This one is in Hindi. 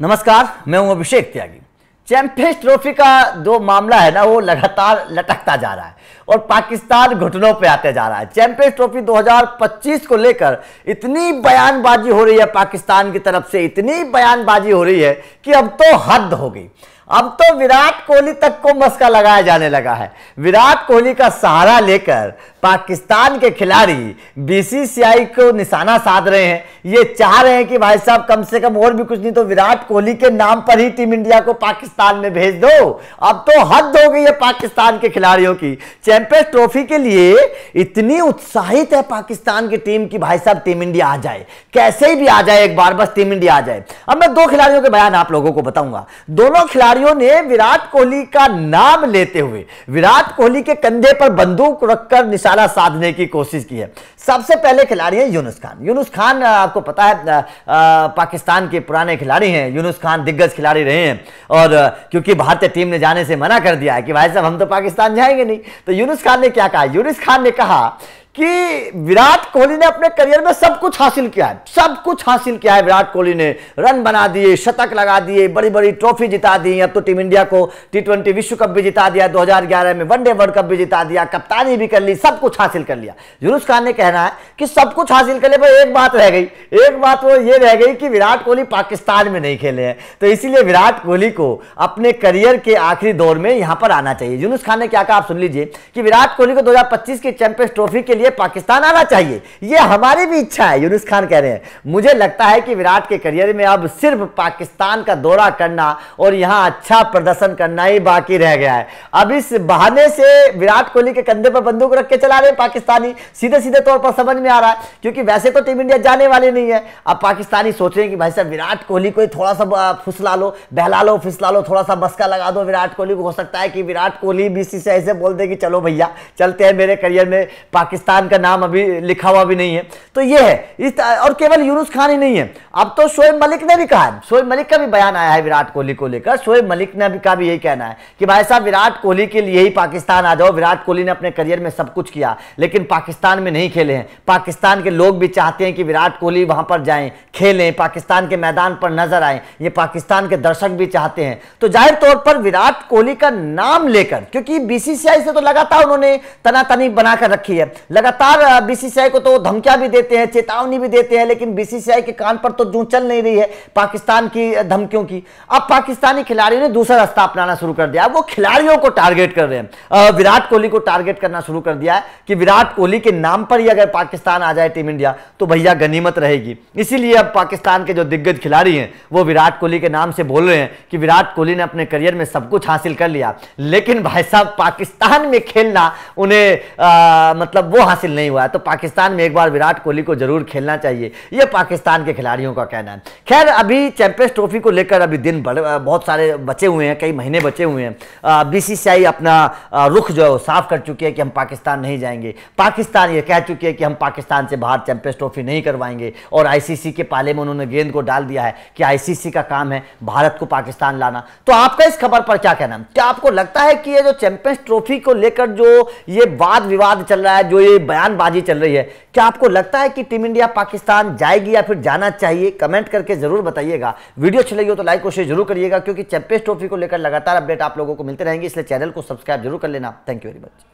नमस्कार मैं हूं अभिषेक त्यागी चैंपियंस ट्रॉफी का जो मामला है ना वो लगातार लटकता जा रहा है और पाकिस्तान घुटनों पे आते जा रहा है चैंपियंस ट्रॉफी 2025 को लेकर इतनी बयानबाजी हो रही है पाकिस्तान की तरफ से इतनी बयानबाजी हो रही है कि अब तो हद हो गई अब तो विराट कोहली तक को मस्का लगाया जाने लगा है विराट कोहली का सहारा लेकर पाकिस्तान के खिलाड़ी बीसीसीआई को निशाना साध रहे हैं ये चाह रहे हैं कि भाई साहब कम से कम और भी कुछ नहीं तो विराट कोहली के नाम पर ही टीम इंडिया को पाकिस्तान में भेज दो अब तो हद हो गई है पाकिस्तान के खिलाड़ियों की चैंपियंस ट्रॉफी के लिए इतनी उत्साहित है पाकिस्तान की टीम की भाई साहब टीम इंडिया आ जाए कैसे भी आ जाए एक बार बस टीम इंडिया आ जाए अब मैं दो खिलाड़ियों के बयान आप लोगों को बताऊंगा दोनों खिलाड़ी खिलाड़ियों ने विराट कोहली का नाम लेते हुए विराट कोहली के कंधे पर बंदूक रखकर निशाना साधने की कोशिश की है सबसे पहले खिलाड़ी हैं यूनुस खान यूनुस खान आपको पता है पाकिस्तान के पुराने खिलाड़ी हैं यूनुस खान दिग्गज खिलाड़ी रहे हैं और क्योंकि भारतीय टीम ने जाने से मना कर दिया है कि भाई साहब हम तो पाकिस्तान जाएंगे नहीं तो यूनुस खान ने क्या कहा यूनुस खान ने कहा कि विराट कोहली ने अपने करियर में सब कुछ हासिल किया है सब कुछ हासिल किया है विराट कोहली ने रन बना दिए शतक लगा दिए बड़ी बड़ी ट्रॉफी जिता दी अब तो टीम इंडिया को टी ट्वेंटी विश्व कप भी जिता दिया 2011 में वनडे वर्ल्ड कप भी जिता दिया कप्तानी भी कर ली सब कुछ हासिल कर लिया यूनुस खान ने कहना है कि सब कुछ हासिल कर लिया पर एक बात रह गई एक बात वो ये रह गई कि विराट कोहली पाकिस्तान में नहीं खेले हैं तो इसीलिए विराट कोहली को अपने करियर के आखिरी दौर में यहां पर आना चाहिए यूनुस खान ने क्या कहा आप सुन लीजिए कि विराट कोहली को दो की चैंपियंस ट्रॉफी के लिए लिए पाकिस्तान आना चाहिए यह हमारी भी इच्छा है यूनिस खान कह रहे हैं मुझे लगता है कि विराट के करियर में अब सिर्फ पाकिस्तान का दौरा करना और यहां अच्छा प्रदर्शन करना ही बाकी रह गया है अब इस बहाने से विराट कोहली के कंधे पर बंदूक रख के चला रहे हैं पाकिस्तानी सीधे सीधे तौर पर समझ में आ रहा है क्योंकि वैसे तो टीम इंडिया जाने वाली नहीं है अब पाकिस्तानी सोच रहे हैं कि भाई साहब विराट कोहली को थोड़ा सा फुसला लो बहला लो फिसला लो थोड़ा सा मस्का लगा दो विराट कोहली को हो सकता है कि विराट कोहली बीसी से बोल दे कि चलो भैया चलते हैं मेरे करियर में पाकिस्तान खान का नाम अभी लिखा हुआ भी नहीं है तो ये है इस और केवल यूनुस खान ही नहीं है अब तो शोएब मलिक ने भी कहा शोएब मलिक का भी बयान आया है विराट कोहली को लेकर शोएब मलिक ने भी का भी यही कहना है कि भाई साहब विराट कोहली के लिए ही पाकिस्तान आ जाओ विराट कोहली ने अपने करियर में सब कुछ किया लेकिन पाकिस्तान में नहीं खेले हैं पाकिस्तान के लोग भी चाहते हैं कि विराट कोहली वहां पर जाएं खेलें पाकिस्तान के मैदान पर नजर आए ये पाकिस्तान के दर्शक भी चाहते हैं तो जाहिर तौर पर विराट कोहली का नाम लेकर क्योंकि बीसीसीआई से तो लगातार उन्होंने तनातनी बनाकर रखी है लगातार बीसीसीआई को तो धमकियां भी देते हैं चेतावनी भी देते हैं लेकिन बीसीसीआई के कान पर तो जू चल नहीं रही है पाकिस्तान की धमकियों की अब पाकिस्तानी खिलाड़ियों ने दूसरा रास्ता अपनाना शुरू कर दिया वो खिलाड़ियों को टारगेट कर रहे हैं विराट कोहली को टारगेट करना शुरू कर दिया है कि विराट कोहली के नाम पर ही अगर पाकिस्तान आ जाए टीम इंडिया तो भैया गनीमत रहेगी इसीलिए अब पाकिस्तान के जो दिग्गज खिलाड़ी हैं वो विराट कोहली के नाम से बोल रहे हैं कि विराट कोहली ने अपने करियर में सब कुछ हासिल कर लिया लेकिन भाई साहब पाकिस्तान में खेलना उन्हें आ, मतलब वो हासिल नहीं हुआ तो पाकिस्तान में एक बार विराट कोहली को जरूर खेलना चाहिए ये पाकिस्तान के खिलाड़ियों का कहना है खैर अभी चैंपियंस ट्रॉफी को लेकर अभी दिन बहुत सारे बचे हुए हैं कई महीने बचे हुए हैं बी अपना रुख जो है वो साफ कर चुकी है कि हम पाकिस्तान नहीं जाएंगे पाकिस्तान ये कह चुकी है कि हम पाकिस्तान से बाहर चैंपियंस ट्रॉफी नहीं करवाएंगे और आईसीसी के पाले में उन्होंने गेंद को डाल दिया है कि आईसीसी का काम है भारत को पाकिस्तान लाना तो आपका इस खबर पर क्या कहना क्या आपको लगता है कि ये जो चैंपियंस ट्रॉफी को लेकर जो ये वाद विवाद चल रहा है जो ये बयानबाजी चल रही है क्या आपको लगता है कि टीम इंडिया पाकिस्तान जाएगी या फिर जाना चाहिए कमेंट करके जरूर बताइएगा वीडियो अच्छी लगी हो तो लाइक और शेयर जरूर करिएगा क्योंकि चैंपियंस ट्रॉफी को लेकर लगातार अपडेट आप लोगों को मिलते रहेंगे इसलिए चैनल को सब्सक्राइब जरूर कर लेना थैंक यू वेरी मच